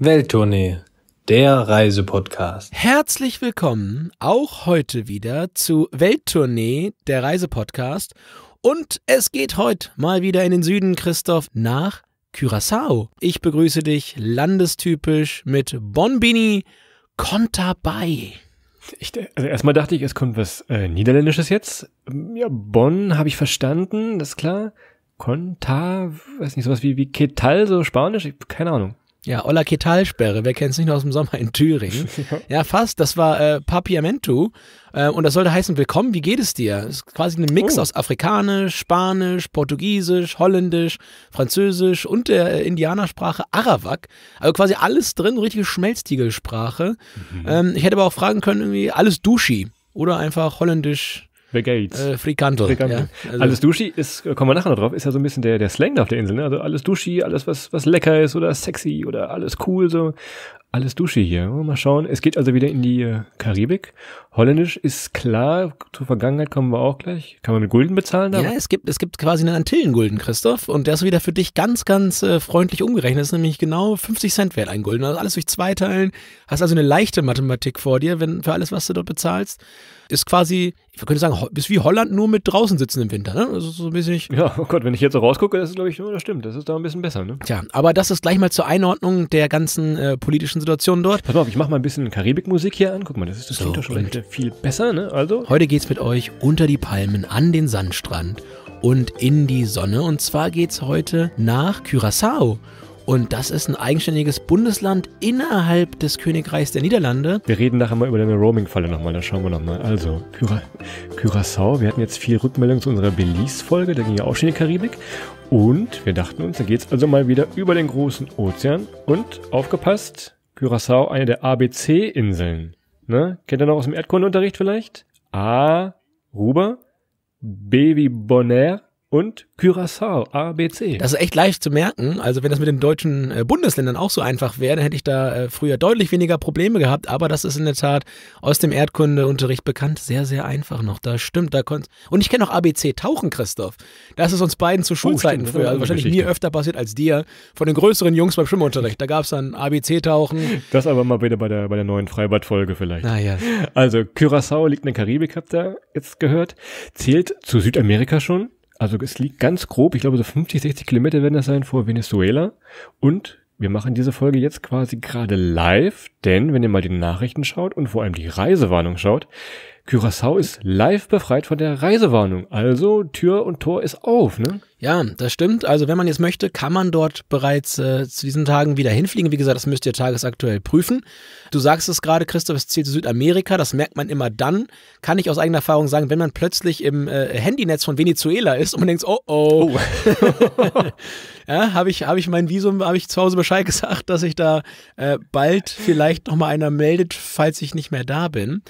Welttournee, der Reisepodcast. Herzlich willkommen auch heute wieder zu Welttournee, der Reisepodcast. Und es geht heute mal wieder in den Süden, Christoph, nach Curaçao. Ich begrüße dich landestypisch mit Bonbini Contabay. Ich, also erstmal dachte ich, es kommt was äh, Niederländisches jetzt. Ja, Bonn habe ich verstanden, das ist klar. Conta, weiß nicht, sowas wie, wie Ketal, so Spanisch, ich, keine Ahnung. Ja, Ola Ketalsperre, wer kennt es nicht noch aus dem Sommer in Thüringen? ja, fast. Das war äh, Papiamentu. Äh, und das sollte heißen, willkommen, wie geht es dir? Das ist quasi ein Mix oh. aus Afrikanisch, Spanisch, Portugiesisch, Holländisch, Französisch und der äh, Indianersprache Arawak. Also quasi alles drin, richtige Schmelztiegelsprache. Mhm. Ähm, ich hätte aber auch fragen können, irgendwie alles Duschi oder einfach Holländisch The Gates. Äh, Frikanto. Frikanto. Ja, also alles Duschi ist, äh, kommen wir nachher noch drauf, ist ja so ein bisschen der, der Slang auf der Insel. Ne? Also alles Duschi, alles, was, was lecker ist oder sexy oder alles cool. so alles Dusche hier. Mal schauen. Es geht also wieder in die äh, Karibik. Holländisch ist klar. Zur Vergangenheit kommen wir auch gleich. Kann man mit Gulden bezahlen? Da? Ja, es gibt, es gibt quasi einen Antillengulden, Christoph. Und der ist wieder für dich ganz, ganz äh, freundlich umgerechnet. Das ist nämlich genau 50 Cent wert ein Gulden. Also alles durch zwei teilen. Hast also eine leichte Mathematik vor dir, wenn, für alles, was du dort bezahlst. Ist quasi, ich könnte sagen, ist wie Holland nur mit draußen sitzen im Winter. Ne? Also so ein bisschen ja, oh Gott, wenn ich jetzt so rausgucke, das ist, glaube ich, nur, das stimmt. Das ist da ein bisschen besser. Ne? Tja, aber das ist gleich mal zur Einordnung der ganzen äh, politischen politischen Situation dort. Pass mal auf, ich mache mal ein bisschen Karibikmusik hier an. Guck mal, das, ist, das so, klingt doch schon viel besser. Ne? Also. Heute geht's mit euch unter die Palmen an den Sandstrand und in die Sonne. Und zwar geht's heute nach Curaçao. Und das ist ein eigenständiges Bundesland innerhalb des Königreichs der Niederlande. Wir reden nachher mal über deine Roaming-Falle nochmal, da schauen wir nochmal. Also, Cura Curaçao, wir hatten jetzt viel Rückmeldung zu unserer Belize-Folge, da ging ja auch schon in die Karibik. Und wir dachten uns, da geht es also mal wieder über den großen Ozean. Und aufgepasst, Curaçao eine der ABC-Inseln. Ne? Kennt ihr noch aus dem Erdkundenunterricht vielleicht? A. Ruber. B wie Bonaire und Curaçao ABC. Das ist echt leicht zu merken. Also wenn das mit den deutschen äh, Bundesländern auch so einfach wäre, dann hätte ich da äh, früher deutlich weniger Probleme gehabt. Aber das ist in der Tat aus dem Erdkundeunterricht bekannt. Sehr, sehr einfach noch. Das stimmt. Da konnt und ich kenne auch ABC tauchen, Christoph. Das ist uns beiden zu oh, Schulzeiten oh, früher, also wahrscheinlich Geschichte. mir öfter passiert als dir, von den größeren Jungs beim Schwimmunterricht. Da gab es dann ABC-Tauchen. Das aber mal wieder bei der, bei der neuen Freibad-Folge vielleicht. Ah, ja. Also Curaçao liegt in der Karibik, habt ihr jetzt gehört. Zählt zu Südamerika schon. Also es liegt ganz grob, ich glaube so 50, 60 Kilometer werden das sein vor Venezuela. Und wir machen diese Folge jetzt quasi gerade live, denn wenn ihr mal die Nachrichten schaut und vor allem die Reisewarnung schaut, Curaçao ist live befreit von der Reisewarnung. Also Tür und Tor ist auf, ne? Ja, das stimmt. Also wenn man jetzt möchte, kann man dort bereits äh, zu diesen Tagen wieder hinfliegen. Wie gesagt, das müsst ihr tagesaktuell prüfen. Du sagst es gerade, Christoph, es zählt zu Südamerika. Das merkt man immer dann. Kann ich aus eigener Erfahrung sagen, wenn man plötzlich im äh, Handynetz von Venezuela ist und man denkt, oh oh. oh. ja, habe ich, hab ich mein Visum, habe ich zu Hause Bescheid gesagt, dass ich da äh, bald vielleicht nochmal einer meldet, falls ich nicht mehr da bin.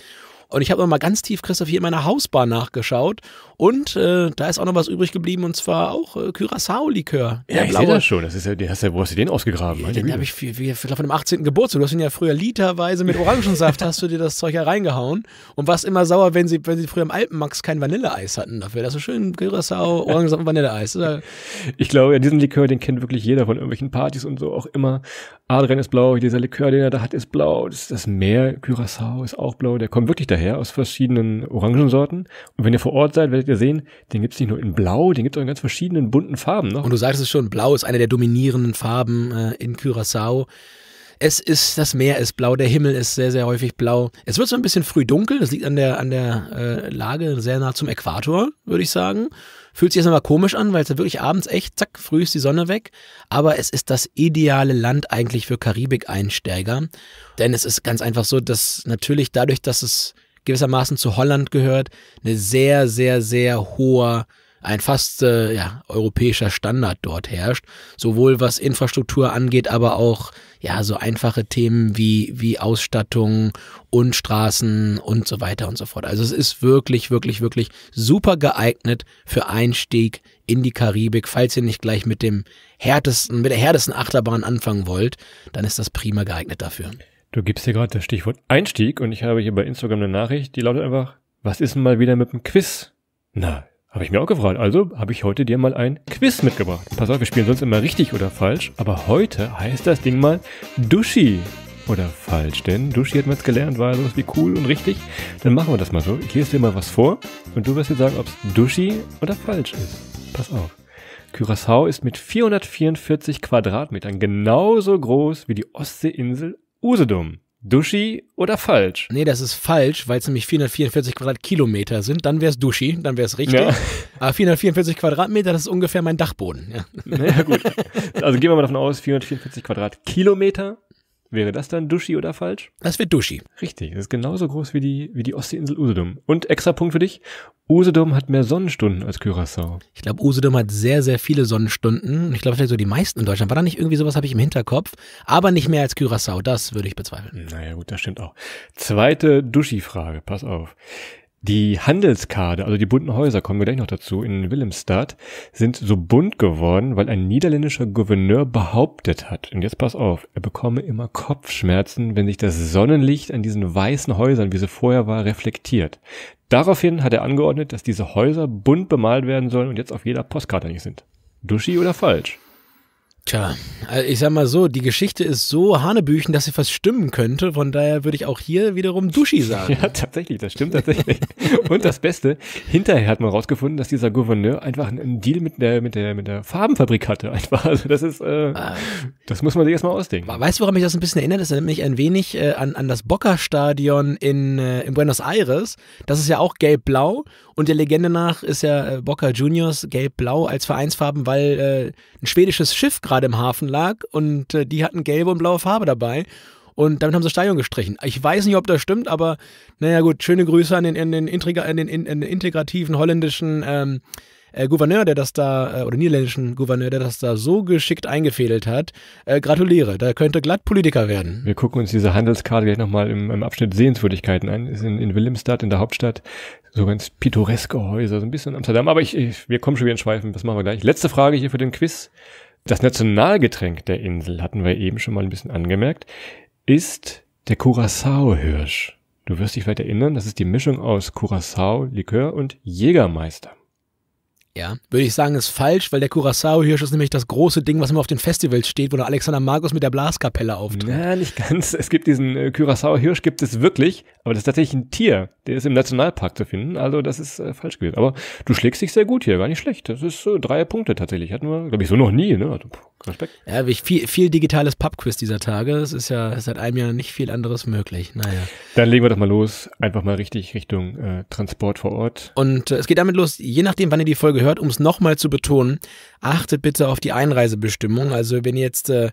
Und ich habe nochmal ganz tief, Christoph, hier in meiner Hausbar nachgeschaut. Und äh, da ist auch noch was übrig geblieben und zwar auch äh, Curaçao-Likör. Ja, ich sehe das schon. Das ist ja, hast ja, wo hast du den ausgegraben? Ja, den habe ich viel, viel, von dem 18. Geburtstag. Du hast ihn ja früher literweise mit Orangensaft hast du dir das Zeug ja reingehauen und warst immer sauer, wenn sie, wenn sie früher im Alpenmax kein Vanilleeis hatten dafür. Das ist schön Curaçao, Orangensaft und Vanilleeis. Oder? Ich glaube, ja, diesen Likör, den kennt wirklich jeder von irgendwelchen Partys und so auch immer. Adrian ist blau, dieser Likör, den er da hat, ist blau. Das, das Meer Curaçao ist auch blau. Der kommt wirklich daher her aus verschiedenen Orangensorten. Und wenn ihr vor Ort seid, werdet ihr sehen, den gibt es nicht nur in Blau, den gibt es auch in ganz verschiedenen bunten Farben noch. Und du sagst es schon, Blau ist eine der dominierenden Farben äh, in Curaçao. Es ist, das Meer ist blau, der Himmel ist sehr, sehr häufig blau. Es wird so ein bisschen früh dunkel, das liegt an der, an der äh, Lage sehr nah zum Äquator, würde ich sagen. Fühlt sich jetzt nochmal komisch an, weil es wirklich abends echt, zack, früh ist die Sonne weg. Aber es ist das ideale Land eigentlich für Karibik-Einsteiger. Denn es ist ganz einfach so, dass natürlich dadurch, dass es gewissermaßen zu Holland gehört, eine sehr, sehr, sehr hoher, ein fast äh, ja, europäischer Standard dort herrscht, sowohl was Infrastruktur angeht, aber auch ja so einfache Themen wie wie Ausstattung und Straßen und so weiter und so fort. Also es ist wirklich wirklich wirklich super geeignet für Einstieg in die Karibik, falls ihr nicht gleich mit dem härtesten mit der härtesten Achterbahn anfangen wollt, dann ist das prima geeignet dafür. Du gibst dir gerade das Stichwort Einstieg und ich habe hier bei Instagram eine Nachricht, die lautet einfach, was ist denn mal wieder mit dem Quiz? Na, habe ich mir auch gefragt. Also habe ich heute dir mal ein Quiz mitgebracht. Pass auf, wir spielen sonst immer richtig oder falsch, aber heute heißt das Ding mal Duschi oder falsch, denn Duschi hat man jetzt gelernt, war sowas wie cool und richtig. Dann machen wir das mal so. Ich lese dir mal was vor und du wirst dir sagen, ob es Duschi oder falsch ist. Pass auf. Curaçao ist mit 444 Quadratmetern genauso groß wie die Ostseeinsel Usedom. Duschi oder falsch? Nee, das ist falsch, weil es nämlich 444 Quadratkilometer sind. Dann wäre es Duschi, dann wäre es richtig. Ja. Aber ah, 444 Quadratmeter, das ist ungefähr mein Dachboden. Ja. Naja, gut. Also gehen wir mal davon aus, 444 Quadratkilometer Wäre das dann Duschi oder falsch? Das wird Duschi. Richtig, das ist genauso groß wie die, wie die Ostseeinsel Usedom. Und extra Punkt für dich, Usedom hat mehr Sonnenstunden als Curaçao. Ich glaube, Usedom hat sehr, sehr viele Sonnenstunden. Und Ich glaube, vielleicht so die meisten in Deutschland. War da nicht irgendwie sowas, habe ich im Hinterkopf. Aber nicht mehr als Curaçao, das würde ich bezweifeln. Naja gut, das stimmt auch. Zweite Duschi-Frage, pass auf. Die Handelskade, also die bunten Häuser, kommen wir gleich noch dazu, in Willemstad, sind so bunt geworden, weil ein niederländischer Gouverneur behauptet hat, und jetzt pass auf, er bekomme immer Kopfschmerzen, wenn sich das Sonnenlicht an diesen weißen Häusern, wie sie vorher war, reflektiert. Daraufhin hat er angeordnet, dass diese Häuser bunt bemalt werden sollen und jetzt auf jeder Postkarte nicht sind. Duschi oder falsch? Tja, äh, ich sag mal so, die Geschichte ist so hanebüchen, dass sie fast stimmen könnte. Von daher würde ich auch hier wiederum Duschi sagen. Ja, tatsächlich, das stimmt tatsächlich. Und das Beste, hinterher hat man rausgefunden, dass dieser Gouverneur einfach einen Deal mit der, mit der, mit der Farbenfabrik hatte. Einfach. Also das ist, äh, ah. das muss man sich erstmal ausdenken. Weißt du, woran mich das ein bisschen erinnert? Das erinnert mich ein wenig äh, an, an das Boca-Stadion in, äh, in Buenos Aires. Das ist ja auch gelb-blau und der Legende nach ist ja äh, Boca Juniors gelb-blau als Vereinsfarben, weil äh, ein schwedisches Schiff gerade im Hafen lag und äh, die hatten gelbe und blaue Farbe dabei. Und damit haben sie Stadion gestrichen. Ich weiß nicht, ob das stimmt, aber naja gut, schöne Grüße an den, an den, Intriga, den, in, den integrativen holländischen ähm, äh, Gouverneur, der das da, äh, oder niederländischen Gouverneur, der das da so geschickt eingefädelt hat, äh, gratuliere. Da könnte glatt Politiker werden. Wir gucken uns diese Handelskarte gleich nochmal im, im Abschnitt Sehenswürdigkeiten an. Ist in, in Willemstad, in der Hauptstadt, so ganz pittoreske Häuser, so ein bisschen Amsterdam. Aber ich, ich, wir kommen schon wieder in Schweifen, das machen wir gleich. Letzte Frage hier für den Quiz. Das Nationalgetränk der Insel, hatten wir eben schon mal ein bisschen angemerkt, ist der Curacao-Hirsch. Du wirst dich vielleicht erinnern, das ist die Mischung aus Curacao, Likör und Jägermeister ja. würde ich sagen, ist falsch, weil der Curacao-Hirsch ist nämlich das große Ding, was immer auf den Festivals steht, wo der Alexander Markus mit der Blaskapelle auftritt. Na, nicht ganz. Es gibt diesen äh, Curacao-Hirsch, gibt es wirklich, aber das ist tatsächlich ein Tier. Der ist im Nationalpark zu finden, also das ist äh, falsch gewesen. Aber du schlägst dich sehr gut hier, gar nicht schlecht. Das ist äh, drei Punkte tatsächlich. Hatten wir, glaube ich, so noch nie, ne? Also, Respekt. Ja, viel, viel digitales Pubquiz dieser Tage. Es ist ja seit einem Jahr nicht viel anderes möglich. Naja. Dann legen wir doch mal los. Einfach mal richtig Richtung äh, Transport vor Ort. Und äh, es geht damit los, je nachdem, wann ihr die Folge hört, gehört, um es nochmal zu betonen, achtet bitte auf die Einreisebestimmung. Also wenn ihr jetzt äh,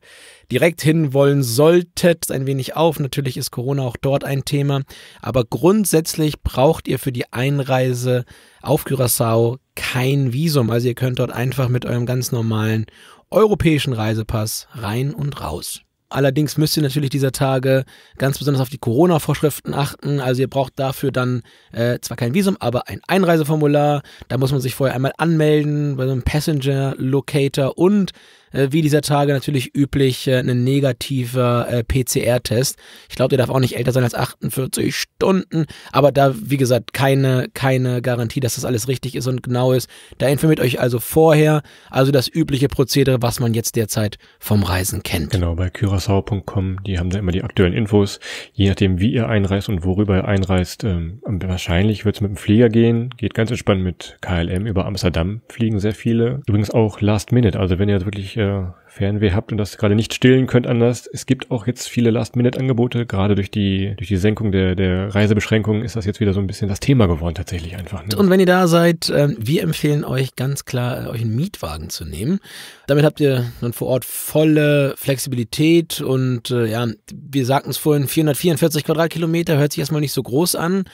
direkt hin wollen solltet, ein wenig auf. Natürlich ist Corona auch dort ein Thema. Aber grundsätzlich braucht ihr für die Einreise auf Curaçao kein Visum. Also ihr könnt dort einfach mit eurem ganz normalen europäischen Reisepass rein und raus. Allerdings müsst ihr natürlich dieser Tage ganz besonders auf die Corona-Vorschriften achten. Also ihr braucht dafür dann äh, zwar kein Visum, aber ein Einreiseformular. Da muss man sich vorher einmal anmelden bei so einem Passenger Locator und äh, wie dieser Tage natürlich üblich, äh, ein negativer äh, PCR-Test. Ich glaube, der darf auch nicht älter sein als 48 Stunden. Aber da, wie gesagt, keine, keine Garantie, dass das alles richtig ist und genau ist. Da informiert euch also vorher, also das übliche Prozedere, was man jetzt derzeit vom Reisen kennt. Genau, bei curacao.com, die haben da immer die aktuellen Infos. Je nachdem, wie ihr einreist und worüber ihr einreist, ähm, wahrscheinlich wird es mit dem Flieger gehen. Geht ganz entspannt mit KLM über Amsterdam, fliegen sehr viele. Übrigens auch Last Minute, also wenn ihr wirklich äh, ihr Fernweh habt und das gerade nicht stillen könnt anders, es gibt auch jetzt viele Last-Minute-Angebote. Gerade durch die, durch die Senkung der, der Reisebeschränkungen ist das jetzt wieder so ein bisschen das Thema geworden, tatsächlich einfach. Ne? Und wenn ihr da seid, ähm, wir empfehlen euch ganz klar, äh, euch einen Mietwagen zu nehmen. Damit habt ihr dann vor Ort volle Flexibilität und äh, ja, wir sagten es vorhin, 444 Quadratkilometer hört sich erstmal nicht so groß an.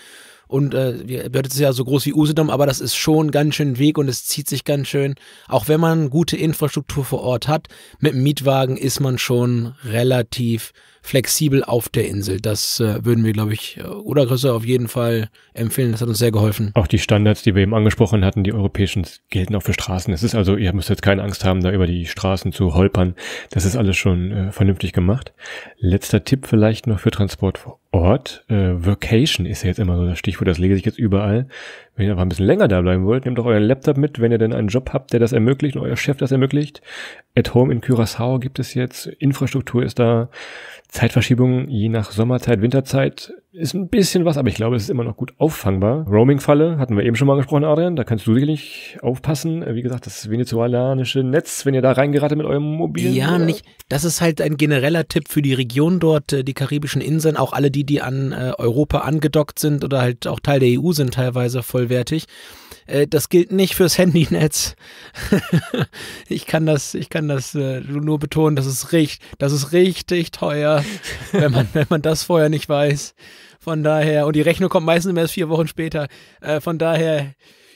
Und äh, Börde es ja so groß wie Usedom, aber das ist schon ganz schön Weg und es zieht sich ganz schön. Auch wenn man gute Infrastruktur vor Ort hat, mit dem Mietwagen ist man schon relativ flexibel auf der Insel. Das äh, würden wir, glaube ich, äh, oder Größe auf jeden Fall empfehlen. Das hat uns sehr geholfen. Auch die Standards, die wir eben angesprochen hatten, die europäischen, gelten auch für Straßen. Es ist also, ihr müsst jetzt keine Angst haben, da über die Straßen zu holpern. Das ist alles schon äh, vernünftig gemacht. Letzter Tipp vielleicht noch für Transport vor Ort. Äh, Vacation ist ja jetzt immer so das Stichwort, das lege ich jetzt überall wenn ihr noch ein bisschen länger da bleiben wollt, nehmt doch euren Laptop mit, wenn ihr denn einen Job habt, der das ermöglicht und euer Chef das ermöglicht. At Home in Curaçao gibt es jetzt, Infrastruktur ist da, Zeitverschiebung je nach Sommerzeit, Winterzeit ist ein bisschen was, aber ich glaube, es ist immer noch gut auffangbar. Roaming-Falle hatten wir eben schon mal gesprochen, Adrian. Da kannst du sicherlich aufpassen. Äh, wie gesagt, das venezuelanische Netz, wenn ihr da reingeratet mit eurem Mobil. Ja, oder? Äh, nicht. Das ist halt ein genereller Tipp für die Region dort, äh, die karibischen Inseln, auch alle die, die an Europa angedockt sind oder halt auch Teil der EU sind teilweise vollwertig. Äh, das gilt nicht fürs Handynetz. ich kann das, ich kann das äh, nur betonen, das ist richtig, das ist richtig teuer, wenn man, wenn man das vorher nicht weiß. Von daher, und die Rechnung kommt meistens erst vier Wochen später. Äh, von daher,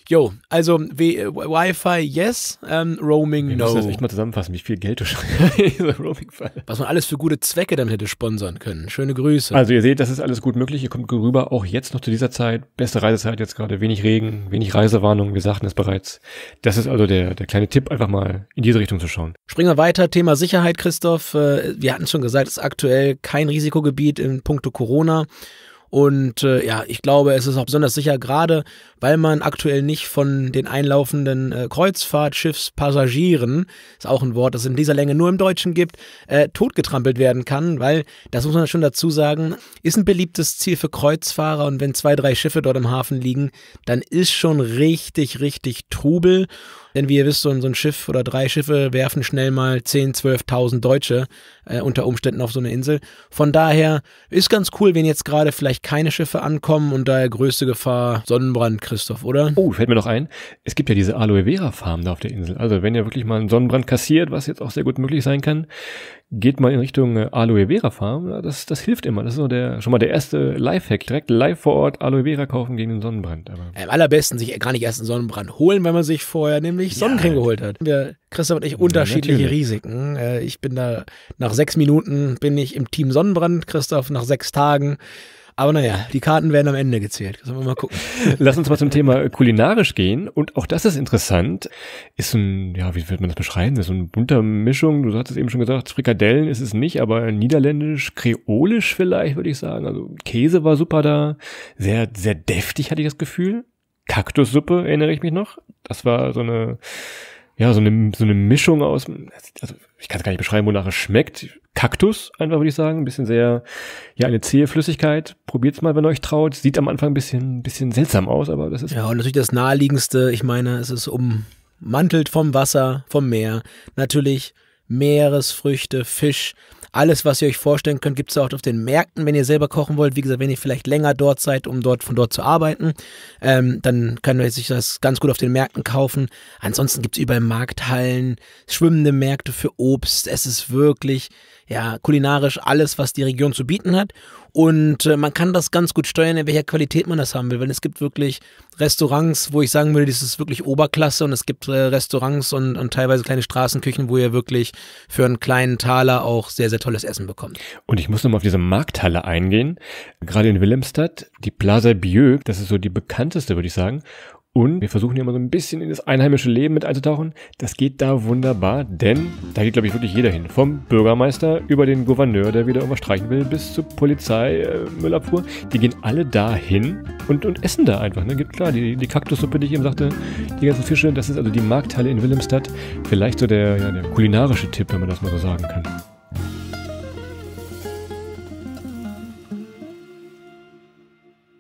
Jo, also äh, Wi-Fi yes, ähm, Roaming Wir no. Müssen das echt mal zusammenfassen, wie viel Geld du schon Was man alles für gute Zwecke damit hätte sponsern können. Schöne Grüße. Also ihr seht, das ist alles gut möglich. Ihr kommt rüber, auch jetzt noch zu dieser Zeit. Beste Reisezeit jetzt gerade. Wenig Regen, wenig Reisewarnung. Wir sagten es bereits. Das ist also der, der kleine Tipp, einfach mal in diese Richtung zu schauen. Springen wir weiter. Thema Sicherheit, Christoph. Äh, wir hatten schon gesagt, es ist aktuell kein Risikogebiet in puncto Corona. Und äh, ja, ich glaube, es ist auch besonders sicher, gerade weil man aktuell nicht von den einlaufenden äh, Kreuzfahrtschiffspassagieren, ist auch ein Wort, das es in dieser Länge nur im Deutschen gibt, äh, totgetrampelt werden kann, weil, das muss man schon dazu sagen, ist ein beliebtes Ziel für Kreuzfahrer und wenn zwei, drei Schiffe dort im Hafen liegen, dann ist schon richtig, richtig Trubel. Denn wie ihr wisst, so ein, so ein Schiff oder drei Schiffe werfen schnell mal 10.000, 12.000 Deutsche äh, unter Umständen auf so eine Insel. Von daher ist ganz cool, wenn jetzt gerade vielleicht keine Schiffe ankommen und daher größte Gefahr Sonnenbrand, Christoph, oder? Oh, fällt mir noch ein. Es gibt ja diese Aloe Vera Farm da auf der Insel. Also wenn ihr wirklich mal einen Sonnenbrand kassiert, was jetzt auch sehr gut möglich sein kann, geht mal in Richtung äh, Aloe Vera Farm. Das, das hilft immer. Das ist so der, schon mal der erste Lifehack. Direkt live vor Ort Aloe Vera kaufen gegen den Sonnenbrand. Aber Am allerbesten sich gar nicht erst einen Sonnenbrand holen, wenn man sich vorher nämlich ja. geholt hat. Wir, Christoph und ich, unterschiedliche ja, Risiken. Äh, ich bin da, nach sechs Minuten bin ich im Team Sonnenbrand. Christoph nach sechs Tagen aber naja, die Karten werden am Ende gezählt. Sollen wir mal gucken. Lass uns mal zum Thema kulinarisch gehen. Und auch das ist interessant. Ist ein, ja, wie wird man das beschreiben? Ist so eine bunte Mischung. Du hattest es eben schon gesagt, Frikadellen ist es nicht, aber niederländisch, kreolisch vielleicht, würde ich sagen. Also Käse war super da. Sehr, sehr deftig hatte ich das Gefühl. Kaktussuppe erinnere ich mich noch. Das war so eine ja, so eine, so eine Mischung aus, also ich kann es gar nicht beschreiben, wonach es schmeckt. Kaktus einfach, würde ich sagen. Ein bisschen sehr, ja, eine zähe Flüssigkeit. Probiert's mal, wenn euch traut. Sieht am Anfang ein bisschen, ein bisschen seltsam aus, aber das ist. Ja, und natürlich das naheliegendste, ich meine, es ist ummantelt vom Wasser, vom Meer. Natürlich Meeresfrüchte, Fisch. Alles, was ihr euch vorstellen könnt, gibt es auch auf den Märkten, wenn ihr selber kochen wollt. Wie gesagt, wenn ihr vielleicht länger dort seid, um dort von dort zu arbeiten, ähm, dann könnt ihr sich das ganz gut auf den Märkten kaufen. Ansonsten gibt es überall Markthallen, schwimmende Märkte für Obst. Es ist wirklich, ja, kulinarisch alles, was die Region zu bieten hat. Und äh, man kann das ganz gut steuern, in welcher Qualität man das haben will. Weil es gibt wirklich Restaurants, wo ich sagen würde, das ist wirklich Oberklasse. Und es gibt äh, Restaurants und, und teilweise kleine Straßenküchen, wo ihr wirklich für einen kleinen Taler auch sehr, sehr tolles Essen bekommt. Und ich muss nochmal auf diese Markthalle eingehen. Gerade in Wilhelmstadt, die Plaza Bieu, das ist so die bekannteste, würde ich sagen. Und wir versuchen hier mal so ein bisschen in das einheimische Leben mit einzutauchen. Das geht da wunderbar, denn da geht, glaube ich, wirklich jeder hin. Vom Bürgermeister über den Gouverneur, der wieder irgendwas streichen will, bis zur Polizei, äh, Müllabfuhr. Die gehen alle da hin und, und essen da einfach. Ne? Gibt klar, die, die Kaktussuppe, die ich eben sagte, die ganzen Fische, das ist also die Markthalle in Willemstad. Vielleicht so der, ja, der kulinarische Tipp, wenn man das mal so sagen kann.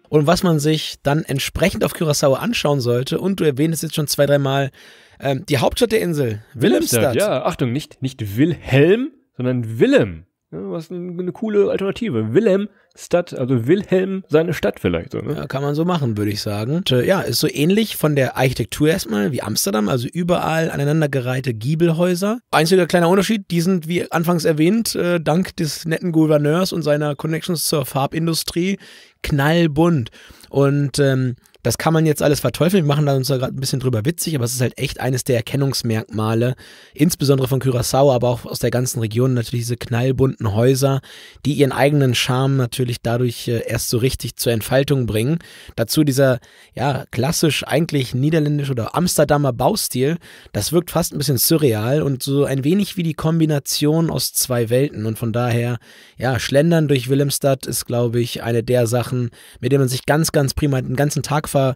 und was man sich dann entsprechend auf Curacao anschauen sollte. Und du erwähnst jetzt schon zwei, dreimal ähm, die Hauptstadt der Insel, Willemstad. Willemstad. Ja, Achtung, nicht, nicht Wilhelm, sondern Willem. Ja, was ein, eine coole Alternative. Wilhelm Stadt, also Wilhelm seine Stadt vielleicht. So, ne? ja, kann man so machen, würde ich sagen. Und, äh, ja, ist so ähnlich von der Architektur erstmal wie Amsterdam, also überall aneinandergereihte Giebelhäuser. Einziger kleiner Unterschied, die sind wie anfangs erwähnt, äh, dank des netten Gouverneurs und seiner Connections zur Farbindustrie knallbunt. Und ähm, das kann man jetzt alles verteufeln. Wir machen da uns da gerade ein bisschen drüber witzig, aber es ist halt echt eines der Erkennungsmerkmale, insbesondere von Curaçao, aber auch aus der ganzen Region natürlich diese knallbunten Häuser, die ihren eigenen Charme natürlich dadurch äh, erst so richtig zur Entfaltung bringen. Dazu dieser, ja, klassisch eigentlich niederländisch oder Amsterdamer Baustil, das wirkt fast ein bisschen surreal und so ein wenig wie die Kombination aus zwei Welten. Und von daher, ja, Schlendern durch Willemstad ist, glaube ich, eine der Sachen, mit denen man sich ganz, ganz prima den ganzen Tag ver,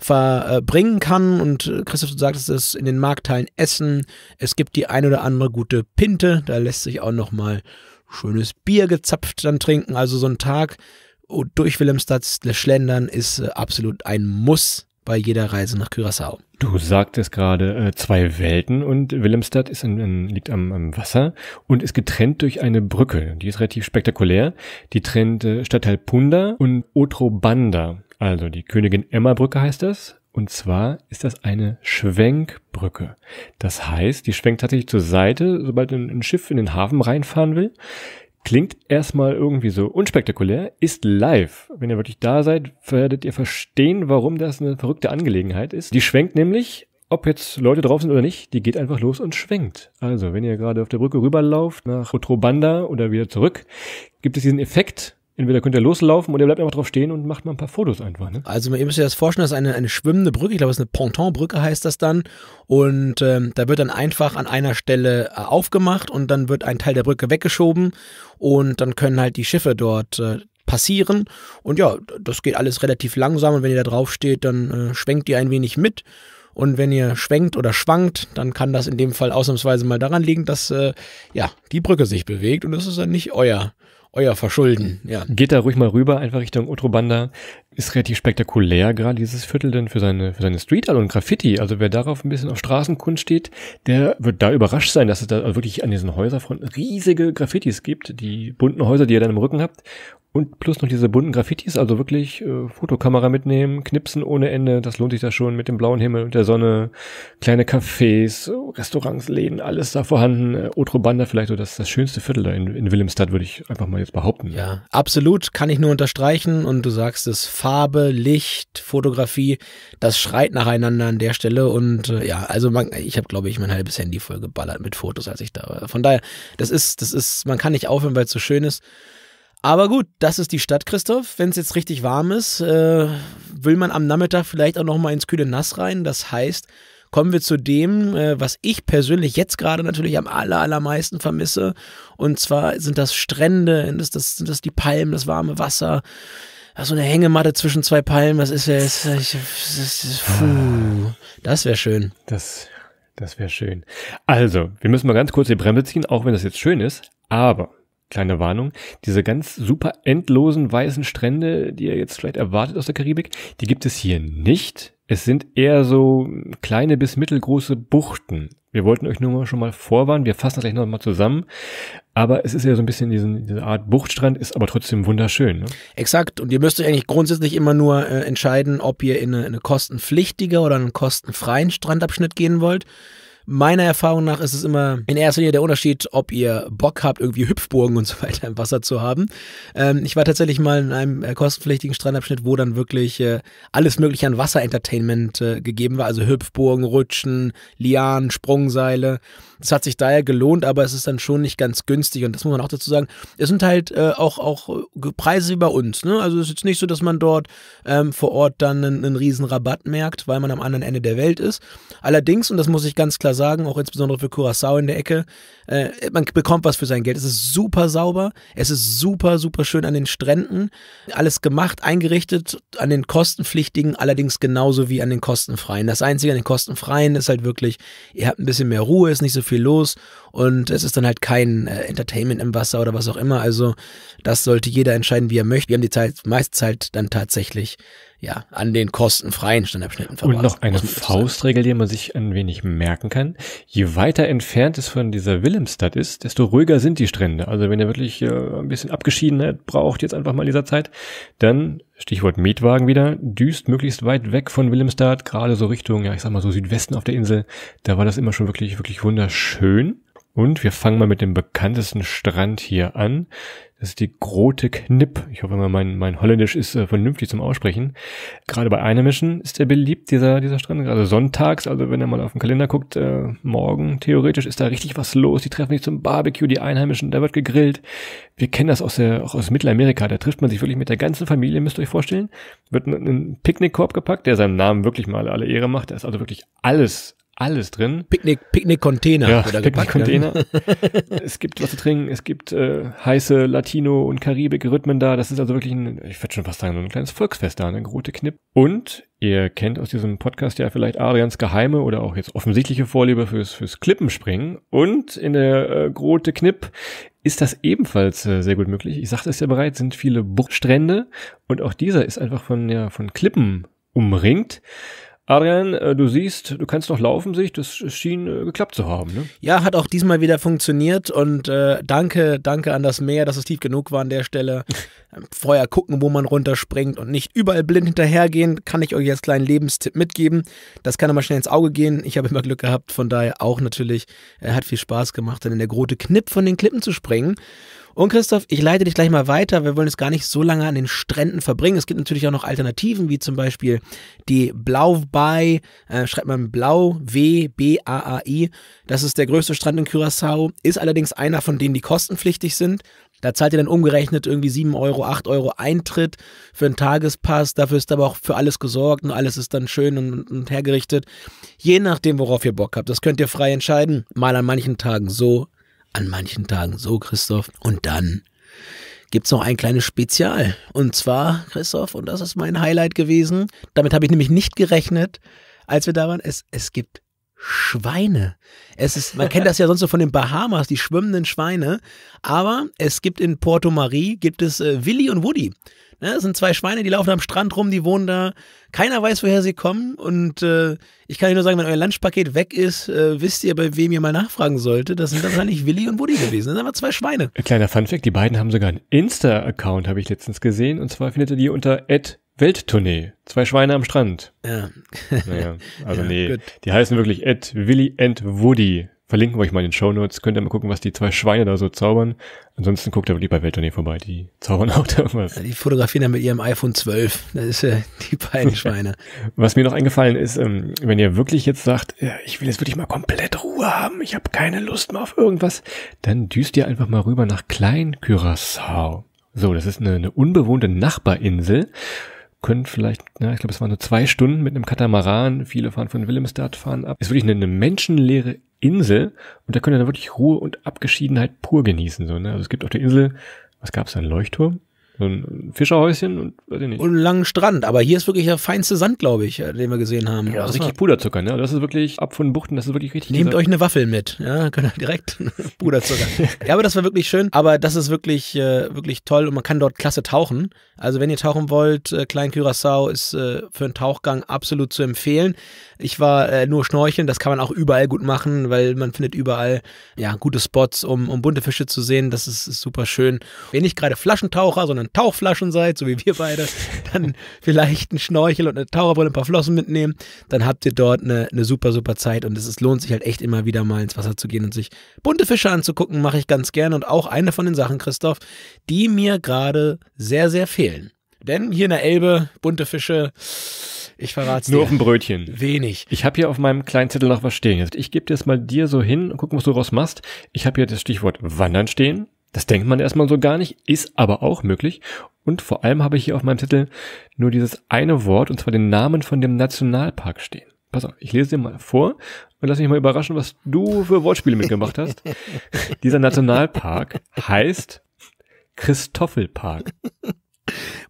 verbringen äh, kann. Und äh, Christoph, du sagtest es in den Marktteilen Essen. Es gibt die ein oder andere gute Pinte. Da lässt sich auch noch mal schönes Bier gezapft dann trinken. Also so ein Tag oh, durch Wilhelmstadt schlendern ist äh, absolut ein Muss bei jeder Reise nach Curaçao. Du sagtest gerade zwei Welten und Willemstad ist an, liegt am, am, Wasser und ist getrennt durch eine Brücke. Die ist relativ spektakulär. Die trennt Stadtteil Punda und Otrobanda. Also die Königin Emma Brücke heißt das. Und zwar ist das eine Schwenkbrücke. Das heißt, die schwenkt tatsächlich zur Seite, sobald ein Schiff in den Hafen reinfahren will. Klingt erstmal irgendwie so unspektakulär, ist live. Wenn ihr wirklich da seid, werdet ihr verstehen, warum das eine verrückte Angelegenheit ist. Die schwenkt nämlich ob jetzt Leute drauf sind oder nicht, die geht einfach los und schwenkt. Also, wenn ihr gerade auf der Brücke rüberlauft nach Otrobanda oder wieder zurück, gibt es diesen Effekt, Entweder könnt ihr loslaufen oder ihr bleibt einfach drauf stehen und macht mal ein paar Fotos einfach. Ne? Also ihr müsst euch das vorstellen, das ist eine, eine schwimmende Brücke, ich glaube, es ist eine Pontonbrücke heißt das dann. Und ähm, da wird dann einfach an einer Stelle äh, aufgemacht und dann wird ein Teil der Brücke weggeschoben und dann können halt die Schiffe dort äh, passieren. Und ja, das geht alles relativ langsam und wenn ihr da drauf steht, dann äh, schwenkt ihr ein wenig mit. Und wenn ihr schwenkt oder schwankt, dann kann das in dem Fall ausnahmsweise mal daran liegen, dass äh, ja die Brücke sich bewegt und das ist dann nicht euer euer Verschulden. Ja. Geht da ruhig mal rüber, einfach Richtung Utrobanda ist relativ spektakulär, gerade dieses Viertel denn für seine, für seine Street Art und Graffiti. Also wer darauf ein bisschen auf Straßenkunst steht, der wird da überrascht sein, dass es da wirklich an diesen Häuserfronten riesige Graffitis gibt. Die bunten Häuser, die ihr dann im Rücken habt. Und plus noch diese bunten Graffitis, also wirklich äh, Fotokamera mitnehmen, knipsen ohne Ende, das lohnt sich da schon mit dem blauen Himmel und der Sonne. Kleine Cafés, Restaurants, Läden, alles da vorhanden. Äh, Otro Banda vielleicht so das, das schönste Viertel da in, in Willemstad, würde ich einfach mal jetzt behaupten. Ja, absolut, kann ich nur unterstreichen. Und du sagst es, Farbe, Licht, Fotografie, das schreit nacheinander an der Stelle und äh, ja, also man, ich habe glaube ich mein halbes Handy voll geballert mit Fotos, als ich da war. Von daher, das ist, das ist, man kann nicht aufhören, weil es so schön ist. Aber gut, das ist die Stadt, Christoph. Wenn es jetzt richtig warm ist, äh, will man am Nachmittag vielleicht auch nochmal ins kühle Nass rein. Das heißt, kommen wir zu dem, äh, was ich persönlich jetzt gerade natürlich am allermeisten vermisse. Und zwar sind das Strände, sind das, sind das die Palmen, das warme Wasser, ach, so eine Hängematte zwischen zwei Palmen, was ist das, jetzt? Ah. Das wäre schön. Das, das wäre schön. Also, wir müssen mal ganz kurz die Bremse ziehen, auch wenn das jetzt schön ist, aber kleine Warnung, diese ganz super endlosen weißen Strände, die ihr jetzt vielleicht erwartet aus der Karibik, die gibt es hier nicht. Es sind eher so kleine bis mittelgroße Buchten. Wir wollten euch nur mal schon mal vorwarnen. Wir fassen das gleich nochmal zusammen. Aber es ist ja so ein bisschen diesen, diese Art Buchtstrand, ist aber trotzdem wunderschön. Ne? Exakt. Und ihr müsst euch eigentlich grundsätzlich immer nur äh, entscheiden, ob ihr in eine, eine kostenpflichtige oder einen kostenfreien Strandabschnitt gehen wollt. Meiner Erfahrung nach ist es immer in erster Linie der Unterschied, ob ihr Bock habt, irgendwie Hüpfburgen und so weiter im Wasser zu haben. Ähm, ich war tatsächlich mal in einem äh, kostenpflichtigen Strandabschnitt, wo dann wirklich äh, alles mögliche an Wasserentertainment äh, gegeben war. Also Hüpfburgen, Rutschen, Lianen, Sprungseile. Das hat sich daher gelohnt, aber es ist dann schon nicht ganz günstig und das muss man auch dazu sagen. Es sind halt äh, auch, auch äh, Preise wie bei uns. Ne? Also es ist jetzt nicht so, dass man dort ähm, vor Ort dann einen, einen riesen Rabatt merkt, weil man am anderen Ende der Welt ist. Allerdings, und das muss ich ganz klar sagen, auch insbesondere für Curaçao in der Ecke, äh, man bekommt was für sein Geld. Es ist super sauber, es ist super, super schön an den Stränden. Alles gemacht, eingerichtet an den kostenpflichtigen, allerdings genauso wie an den kostenfreien. Das Einzige an den kostenfreien ist halt wirklich, ihr habt ein bisschen mehr Ruhe, ist nicht so viel los und es ist dann halt kein äh, Entertainment im Wasser oder was auch immer. Also das sollte jeder entscheiden, wie er möchte. Wir haben die Zeit meist Zeit dann tatsächlich ja, an den kostenfreien Standabschnitten verbraten. Und noch eine Faustregel, die man sich ein wenig merken kann. Je weiter entfernt es von dieser Willemstadt ist, desto ruhiger sind die Strände. Also wenn ihr wirklich äh, ein bisschen Abgeschiedenheit braucht, jetzt einfach mal in dieser Zeit, dann, Stichwort Mietwagen wieder, düst möglichst weit weg von Willemstadt, gerade so Richtung, ja, ich sag mal so Südwesten auf der Insel. Da war das immer schon wirklich, wirklich wunderschön. Und wir fangen mal mit dem bekanntesten Strand hier an. Das ist die Grote Knip. Ich hoffe mal, mein, mein Holländisch ist äh, vernünftig zum Aussprechen. Gerade bei Einheimischen ist er beliebt, dieser, dieser Strand. Gerade also sonntags, also wenn ihr mal auf den Kalender guckt, äh, morgen theoretisch ist da richtig was los. Die treffen sich zum Barbecue, die Einheimischen, da wird gegrillt. Wir kennen das aus der, auch aus Mittelamerika. Da trifft man sich wirklich mit der ganzen Familie, müsst ihr euch vorstellen. Wird ein, ein Picknickkorb gepackt, der seinem Namen wirklich mal alle Ehre macht. Da ist also wirklich alles alles drin. Picknick, Picknick-Container. Ja, Picknick-Container. Ne? es gibt was zu trinken, es gibt äh, heiße Latino- und Karibik-Rhythmen da. Das ist also wirklich ein, ich würde schon fast sagen, so ein kleines Volksfest da, eine große Knipp. Und ihr kennt aus diesem Podcast ja vielleicht Adrians geheime oder auch jetzt offensichtliche Vorliebe fürs, fürs Klippenspringen. Und in der äh, Grote Knipp ist das ebenfalls äh, sehr gut möglich. Ich sagte es ja bereits, sind viele Buchtstrände und auch dieser ist einfach von, ja, von Klippen umringt. Adrian, äh, du siehst, du kannst noch laufen, sich. Das schien äh, geklappt zu haben. Ne? Ja, hat auch diesmal wieder funktioniert und äh, danke, danke an das Meer, dass es tief genug war an der Stelle. Ähm, vorher gucken, wo man runterspringt und nicht überall blind hinterhergehen, kann ich euch jetzt kleinen Lebenstipp mitgeben. Das kann immer schnell ins Auge gehen. Ich habe immer Glück gehabt, von daher auch natürlich, äh, hat viel Spaß gemacht, dann in der Grote Knipp von den Klippen zu springen. Und Christoph, ich leite dich gleich mal weiter. Wir wollen es gar nicht so lange an den Stränden verbringen. Es gibt natürlich auch noch Alternativen, wie zum Beispiel die Blaubei, äh, schreibt man Blau, W, B, A, A, I. Das ist der größte Strand in Curaçao, ist allerdings einer von denen, die kostenpflichtig sind. Da zahlt ihr dann umgerechnet irgendwie 7 Euro, 8 Euro Eintritt für einen Tagespass. Dafür ist aber auch für alles gesorgt und alles ist dann schön und, und hergerichtet. Je nachdem, worauf ihr Bock habt. Das könnt ihr frei entscheiden. Mal an manchen Tagen so, an manchen Tagen so, Christoph. Und dann gibt es noch ein kleines Spezial. Und zwar, Christoph, und das ist mein Highlight gewesen, damit habe ich nämlich nicht gerechnet, als wir da waren, es, es gibt Schweine. Es ist, man kennt das ja sonst so von den Bahamas, die schwimmenden Schweine. Aber es gibt in Porto Marie, gibt es äh, Willi und Woody. Ne, das sind zwei Schweine, die laufen am Strand rum, die wohnen da. Keiner weiß, woher sie kommen. Und äh, ich kann euch nur sagen, wenn euer Lunchpaket weg ist, äh, wisst ihr, bei wem ihr mal nachfragen solltet. Das sind wahrscheinlich Willy und Woody gewesen. Das sind aber zwei Schweine. Kleiner Funfact, die beiden haben sogar einen Insta-Account, habe ich letztens gesehen. Und zwar findet ihr die unter Welttournee. Zwei Schweine am Strand. Ja. Naja, also ja, nee. Gut. Die heißen wirklich Ed, Willy and Woody. Verlinken wir euch mal in den Show Notes. Könnt ihr mal gucken, was die zwei Schweine da so zaubern. Ansonsten guckt ihr lieber Welttournee vorbei. Die zaubern auch da was. Ja, die fotografieren dann mit ihrem iPhone 12. Das ist ja äh, die beiden Schweine. was mir noch eingefallen ist, ähm, wenn ihr wirklich jetzt sagt, ich will jetzt wirklich mal komplett Ruhe haben, ich habe keine Lust mehr auf irgendwas, dann düst ihr einfach mal rüber nach Klein Curaçao. So, das ist eine, eine unbewohnte Nachbarinsel können vielleicht, na, ich glaube, es waren nur zwei Stunden mit einem Katamaran. Viele fahren von Willemstad, fahren ab. Es ist wirklich eine, eine menschenleere Insel und da könnt ihr dann wirklich Ruhe und Abgeschiedenheit pur genießen. So, ne? Also es gibt auf der Insel, was gab's da, einen Leuchtturm? so ein Fischerhäuschen und weiß ich nicht. Und einen langen Strand, aber hier ist wirklich der feinste Sand, glaube ich, äh, den wir gesehen haben. Ja, das richtig war. Puderzucker, ne? Das ist wirklich ab von Buchten, das ist wirklich richtig. Nehmt euch eine Waffel mit, ja, könnt ihr direkt Puderzucker. ja, aber das war wirklich schön, aber das ist wirklich, äh, wirklich toll und man kann dort klasse tauchen. Also wenn ihr tauchen wollt, äh, Klein Curaçao ist äh, für einen Tauchgang absolut zu empfehlen. Ich war äh, nur schnorcheln, das kann man auch überall gut machen, weil man findet überall ja gute Spots, um, um bunte Fische zu sehen. Das ist, ist super schön. Wenn nicht gerade Flaschentaucher, sondern dann Tauchflaschen seid, so wie wir beide, dann vielleicht einen Schnorchel und eine Taucherbrille, ein paar Flossen mitnehmen. Dann habt ihr dort eine, eine super, super Zeit und es ist, lohnt sich halt echt immer wieder mal ins Wasser zu gehen und sich bunte Fische anzugucken, mache ich ganz gerne. Und auch eine von den Sachen, Christoph, die mir gerade sehr, sehr fehlen. Denn hier in der Elbe, bunte Fische, ich verrate es dir. Nur auf dem Brötchen. Wenig. Ich habe hier auf meinem kleinen Zettel noch was stehen. ich gebe dir das mal dir so hin und gucken, was du daraus machst. Ich habe hier das Stichwort Wandern stehen. Das denkt man erstmal so gar nicht, ist aber auch möglich. Und vor allem habe ich hier auf meinem Titel nur dieses eine Wort, und zwar den Namen von dem Nationalpark stehen. Pass auf, ich lese dir mal vor und lass mich mal überraschen, was du für Wortspiele mitgemacht hast. Dieser Nationalpark heißt Christoffelpark.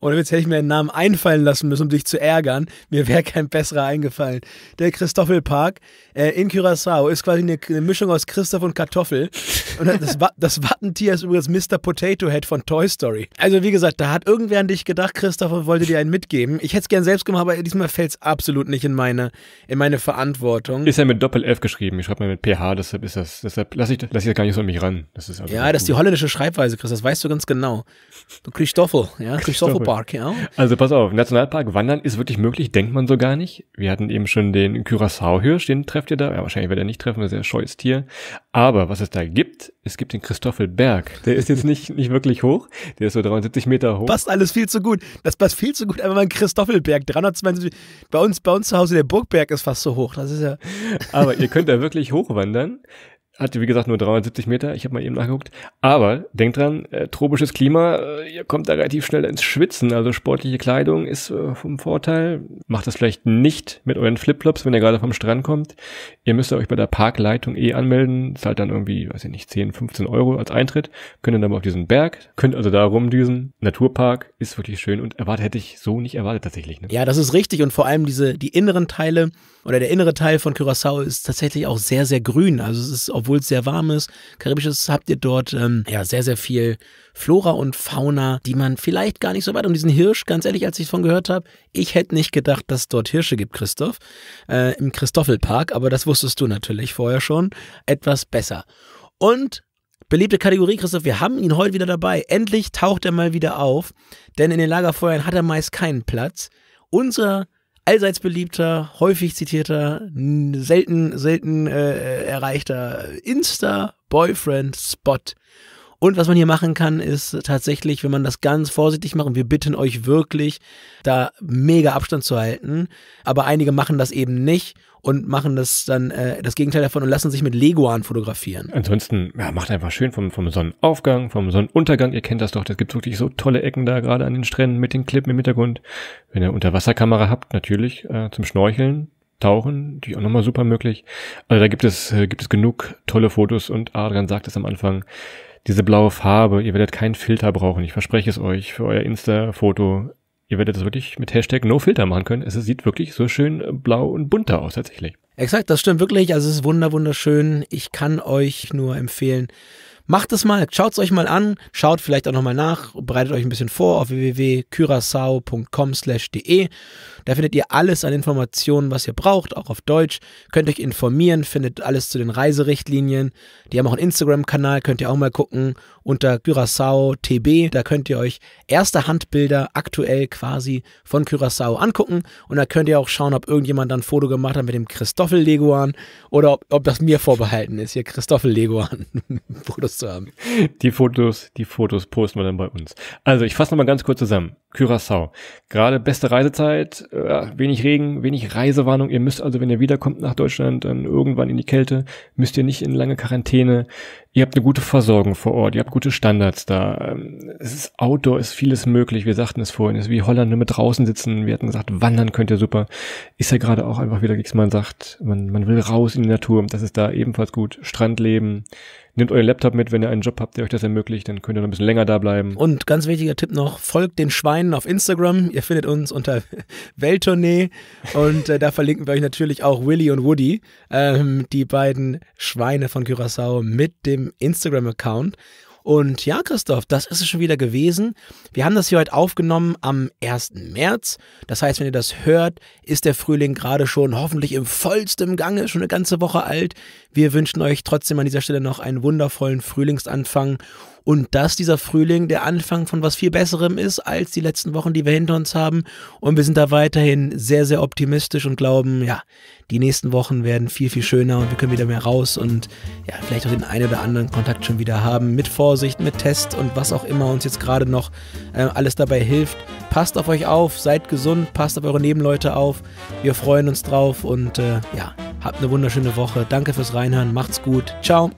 Oder jetzt hätte ich mir einen Namen einfallen lassen müssen, um dich zu ärgern. Mir wäre kein besserer eingefallen. Der Christoffelpark äh, in Curaçao ist quasi eine, eine, Mischung aus Christoph und Kartoffel. Und das, das Wappentier ist übrigens Mr. Potato Head von Toy Story. Also wie gesagt, da hat irgendwer an dich gedacht, Christoph, und wollte dir einen mitgeben. Ich hätte es gern selbst gemacht, aber diesmal fällt es absolut nicht in meine, in meine Verantwortung. Ist ja mit Doppel-F geschrieben. Ich schreibe mal mit PH, deshalb ist das, deshalb lasse ich, lass ich das gar nicht so an mich ran. Das ist also ja, das ist die holländische Schreibweise, Chris, das weißt du ganz genau. Du Christoffel, ja, Christoffel Nationalpark, ja. Also pass auf, Nationalpark wandern ist wirklich möglich, denkt man so gar nicht. Wir hatten eben schon den Curaçao-Hirsch, den trefft ihr da. Ja, wahrscheinlich wird er nicht treffen, weil er ein scheues Tier. Aber was es da gibt, es gibt den Christoffelberg. Der ist jetzt nicht, nicht wirklich hoch, der ist so 73 Meter hoch. Passt alles viel zu gut. Das passt viel zu gut, einfach mal ein Christoffelberg, 320 Bei uns, bei uns zu Hause, der Burgberg ist fast so hoch. Das ist ja. Aber ihr könnt da wirklich hochwandern hatte wie gesagt nur 370 Meter, ich habe mal eben nachgeguckt. Aber denkt dran, äh, tropisches Klima, äh, ihr kommt da relativ schnell ins Schwitzen, also sportliche Kleidung ist äh, vom Vorteil. Macht das vielleicht nicht mit euren Flipflops, wenn ihr gerade vom Strand kommt. Ihr müsst euch bei der Parkleitung eh anmelden, zahlt dann irgendwie, weiß ich nicht, 10, 15 Euro als Eintritt, könnt dann aber auf diesen Berg, könnt also da rumdüsen. Naturpark ist wirklich schön und erwartet hätte ich so nicht erwartet tatsächlich. Ne? Ja, das ist richtig und vor allem diese die inneren Teile oder der innere Teil von Curacao ist tatsächlich auch sehr sehr grün, also es ist auf obwohl es sehr warm ist. Karibisches habt ihr dort ähm, ja sehr, sehr viel Flora und Fauna, die man vielleicht gar nicht so weit. Und diesen Hirsch, ganz ehrlich, als ich es von gehört habe, ich hätte nicht gedacht, dass es dort Hirsche gibt, Christoph, äh, im Christoffelpark, aber das wusstest du natürlich vorher schon. Etwas besser. Und Beliebte Kategorie, Christoph, wir haben ihn heute wieder dabei. Endlich taucht er mal wieder auf, denn in den Lagerfeuern hat er meist keinen Platz. Unser allseits beliebter, häufig zitierter, selten, selten äh, erreichter Insta-Boyfriend-Spot. Und was man hier machen kann, ist tatsächlich, wenn man das ganz vorsichtig macht, und wir bitten euch wirklich, da mega Abstand zu halten, aber einige machen das eben nicht und machen das dann äh, das Gegenteil davon und lassen sich mit Leguan fotografieren. Ansonsten ja, macht einfach schön vom, vom Sonnenaufgang, vom Sonnenuntergang. Ihr kennt das doch, das gibt wirklich so tolle Ecken da gerade an den Stränden mit den Klippen im Hintergrund. Wenn ihr Unterwasserkamera habt, natürlich äh, zum Schnorcheln, Tauchen, die auch nochmal super möglich. Also da gibt es äh, gibt es genug tolle Fotos und Adrian sagt es am Anfang. Diese blaue Farbe, ihr werdet keinen Filter brauchen. Ich verspreche es euch. Für euer Insta-Foto ihr werdet das wirklich mit Hashtag NoFilter machen können. Es sieht wirklich so schön äh, blau und bunter aus tatsächlich. Exakt, das stimmt wirklich. Also es ist wunder, wunderschön. Ich kann euch nur empfehlen, macht es mal, schaut es euch mal an, schaut vielleicht auch nochmal nach, bereitet euch ein bisschen vor auf www.curacao.com/de da findet ihr alles an Informationen, was ihr braucht, auch auf Deutsch. Könnt euch informieren, findet alles zu den Reiserichtlinien. Die haben auch einen Instagram-Kanal, könnt ihr auch mal gucken, unter Curaçao TB. Da könnt ihr euch erste Handbilder aktuell quasi von Curaçao angucken. Und da könnt ihr auch schauen, ob irgendjemand dann ein Foto gemacht hat mit dem Christoffel-Leguan oder ob, ob das mir vorbehalten ist, hier Christoffel-Leguan Fotos zu haben. Die Fotos, die Fotos posten wir dann bei uns. Also ich fasse nochmal ganz kurz zusammen. Curaçao. Gerade beste Reisezeit, äh, wenig Regen, wenig Reisewarnung. Ihr müsst also, wenn ihr wiederkommt nach Deutschland, dann irgendwann in die Kälte, müsst ihr nicht in lange Quarantäne. Ihr habt eine gute Versorgung vor Ort, ihr habt gute Standards da. Ähm, es ist Outdoor, ist vieles möglich. Wir sagten es vorhin, es ist wie Holland, nur mit draußen sitzen. Wir hatten gesagt, wandern könnt ihr super. Ist ja gerade auch einfach wieder, wie man sagt, man, man will raus in die Natur. Das ist da ebenfalls gut. Strandleben, Nehmt euren Laptop mit, wenn ihr einen Job habt, der euch das ermöglicht, dann könnt ihr noch ein bisschen länger da bleiben. Und ganz wichtiger Tipp noch, folgt den Schweinen auf Instagram. Ihr findet uns unter Welttournee und äh, da verlinken wir euch natürlich auch Willy und Woody, ähm, die beiden Schweine von Curaçao mit dem Instagram-Account. Und ja, Christoph, das ist es schon wieder gewesen. Wir haben das hier heute aufgenommen am 1. März. Das heißt, wenn ihr das hört, ist der Frühling gerade schon hoffentlich im vollsten Gange, schon eine ganze Woche alt. Wir wünschen euch trotzdem an dieser Stelle noch einen wundervollen Frühlingsanfang und dass dieser Frühling der Anfang von was viel Besserem ist als die letzten Wochen, die wir hinter uns haben. Und wir sind da weiterhin sehr, sehr optimistisch und glauben, ja, die nächsten Wochen werden viel, viel schöner und wir können wieder mehr raus und ja, vielleicht auch den einen oder anderen Kontakt schon wieder haben. Mit Vorsicht, mit Test und was auch immer uns jetzt gerade noch äh, alles dabei hilft. Passt auf euch auf, seid gesund, passt auf eure Nebenleute auf. Wir freuen uns drauf und äh, ja, habt eine wunderschöne Woche. Danke fürs Reinhören, macht's gut. Ciao.